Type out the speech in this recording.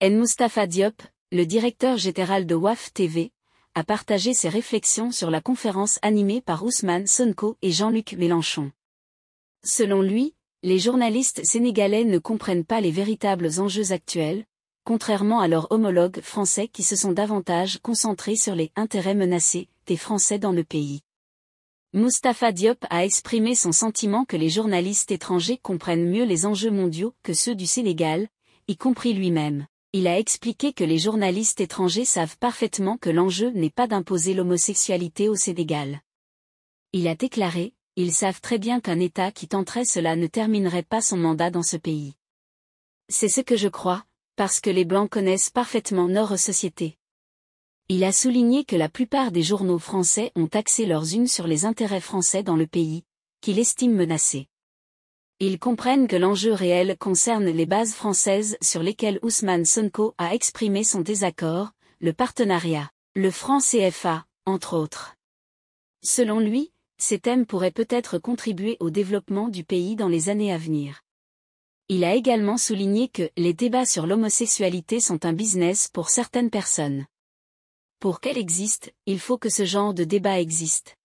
N. Mustafa Diop, le directeur général de WAF TV, a partagé ses réflexions sur la conférence animée par Ousmane Sonko et Jean-Luc Mélenchon. Selon lui, les journalistes sénégalais ne comprennent pas les véritables enjeux actuels, contrairement à leurs homologues français qui se sont davantage concentrés sur les intérêts menacés des Français dans le pays. Mustapha Diop a exprimé son sentiment que les journalistes étrangers comprennent mieux les enjeux mondiaux que ceux du Sénégal, y compris lui-même il a expliqué que les journalistes étrangers savent parfaitement que l'enjeu n'est pas d'imposer l'homosexualité au Sénégal. Il a déclaré, ils savent très bien qu'un État qui tenterait cela ne terminerait pas son mandat dans ce pays. C'est ce que je crois, parce que les Blancs connaissent parfaitement notre société. Il a souligné que la plupart des journaux français ont axé leurs unes sur les intérêts français dans le pays, qu'il estime menacé. Ils comprennent que l'enjeu réel concerne les bases françaises sur lesquelles Ousmane Sonko a exprimé son désaccord, le partenariat, le franc CFA, entre autres. Selon lui, ces thèmes pourraient peut-être contribuer au développement du pays dans les années à venir. Il a également souligné que les débats sur l'homosexualité sont un business pour certaines personnes. Pour qu'elles existent, il faut que ce genre de débat existe.